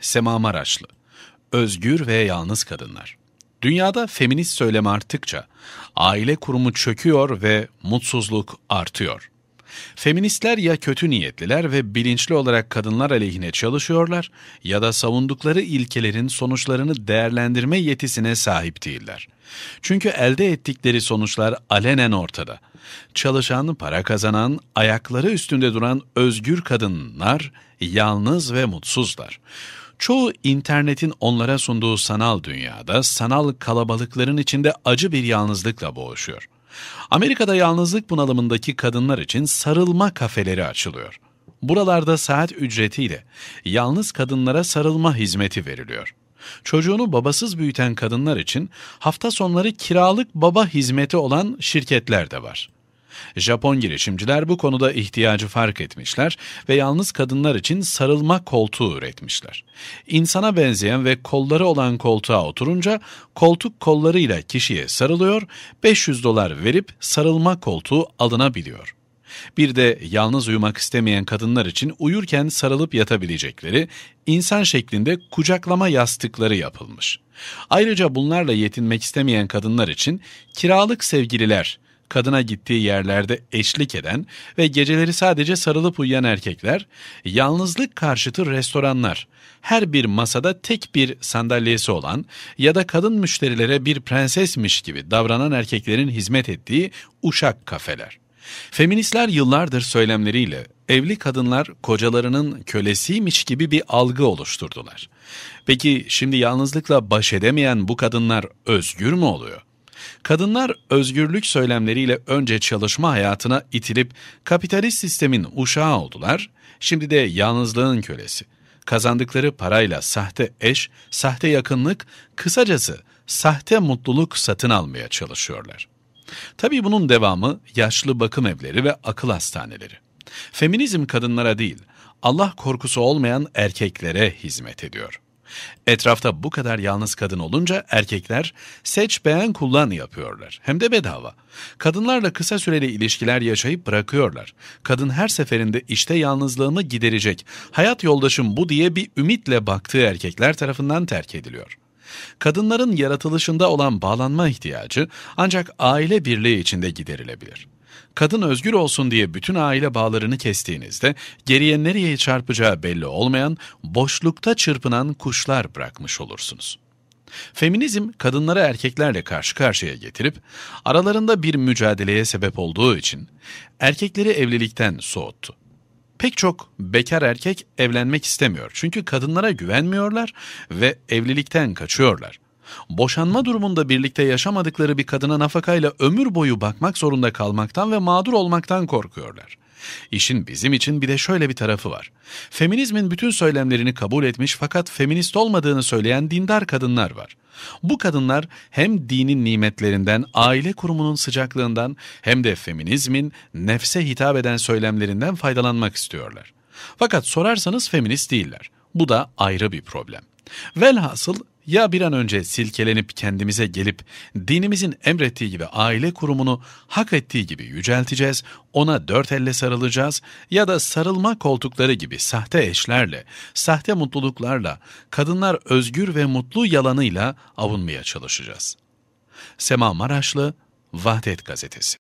Sema Maraşlı, Özgür ve Yalnız Kadınlar. Dünyada feminist söylem arttıkça aile kurumu çöküyor ve mutsuzluk artıyor. Feministler ya kötü niyetliler ve bilinçli olarak kadınlar aleyhine çalışıyorlar ya da savundukları ilkelerin sonuçlarını değerlendirme yetisine sahip değiller. Çünkü elde ettikleri sonuçlar alenen ortada. Çalışan, para kazanan, ayakları üstünde duran özgür kadınlar yalnız ve mutsuzlar. Çoğu internetin onlara sunduğu sanal dünyada sanal kalabalıkların içinde acı bir yalnızlıkla boğuşuyor. Amerika'da yalnızlık bunalımındaki kadınlar için sarılma kafeleri açılıyor. Buralarda saat ücretiyle yalnız kadınlara sarılma hizmeti veriliyor. Çocuğunu babasız büyüten kadınlar için hafta sonları kiralık baba hizmeti olan şirketler de var. Japon girişimciler bu konuda ihtiyacı fark etmişler ve yalnız kadınlar için sarılma koltuğu üretmişler. İnsana benzeyen ve kolları olan koltuğa oturunca koltuk kollarıyla kişiye sarılıyor, 500 dolar verip sarılma koltuğu alınabiliyor. Bir de yalnız uyumak istemeyen kadınlar için uyurken sarılıp yatabilecekleri insan şeklinde kucaklama yastıkları yapılmış. Ayrıca bunlarla yetinmek istemeyen kadınlar için kiralık sevgililer kadına gittiği yerlerde eşlik eden ve geceleri sadece sarılıp uyuyan erkekler, yalnızlık karşıtı restoranlar, her bir masada tek bir sandalyesi olan ya da kadın müşterilere bir prensesmiş gibi davranan erkeklerin hizmet ettiği uşak kafeler. Feministler yıllardır söylemleriyle evli kadınlar kocalarının kölesiymiş gibi bir algı oluşturdular. Peki şimdi yalnızlıkla baş edemeyen bu kadınlar özgür mü oluyor? Kadınlar özgürlük söylemleriyle önce çalışma hayatına itilip kapitalist sistemin uşağı oldular, şimdi de yalnızlığın kölesi. Kazandıkları parayla sahte eş, sahte yakınlık, kısacası sahte mutluluk satın almaya çalışıyorlar. Tabii bunun devamı yaşlı bakım evleri ve akıl hastaneleri. Feminizm kadınlara değil, Allah korkusu olmayan erkeklere hizmet ediyor.'' Etrafta bu kadar yalnız kadın olunca erkekler seç beğen kullan yapıyorlar. Hem de bedava. Kadınlarla kısa süreli ilişkiler yaşayıp bırakıyorlar. Kadın her seferinde işte yalnızlığımı giderecek. Hayat yoldaşım bu diye bir ümitle baktığı erkekler tarafından terk ediliyor. Kadınların yaratılışında olan bağlanma ihtiyacı ancak aile birliği içinde giderilebilir. Kadın özgür olsun diye bütün aile bağlarını kestiğinizde geriye nereye çarpacağı belli olmayan, boşlukta çırpınan kuşlar bırakmış olursunuz. Feminizm kadınları erkeklerle karşı karşıya getirip aralarında bir mücadeleye sebep olduğu için erkekleri evlilikten soğuttu. Pek çok bekar erkek evlenmek istemiyor çünkü kadınlara güvenmiyorlar ve evlilikten kaçıyorlar boşanma durumunda birlikte yaşamadıkları bir kadına nafakayla ömür boyu bakmak zorunda kalmaktan ve mağdur olmaktan korkuyorlar. İşin bizim için bir de şöyle bir tarafı var. Feminizmin bütün söylemlerini kabul etmiş fakat feminist olmadığını söyleyen dindar kadınlar var. Bu kadınlar hem dinin nimetlerinden, aile kurumunun sıcaklığından hem de feminizmin nefse hitap eden söylemlerinden faydalanmak istiyorlar. Fakat sorarsanız feminist değiller. Bu da ayrı bir problem. Velhasıl ya bir an önce silkelenip kendimize gelip dinimizin emrettiği gibi aile kurumunu hak ettiği gibi yücelteceğiz, ona dört elle sarılacağız ya da sarılma koltukları gibi sahte eşlerle, sahte mutluluklarla, kadınlar özgür ve mutlu yalanıyla avunmaya çalışacağız. Sema Maraşlı, Vahdet Gazetesi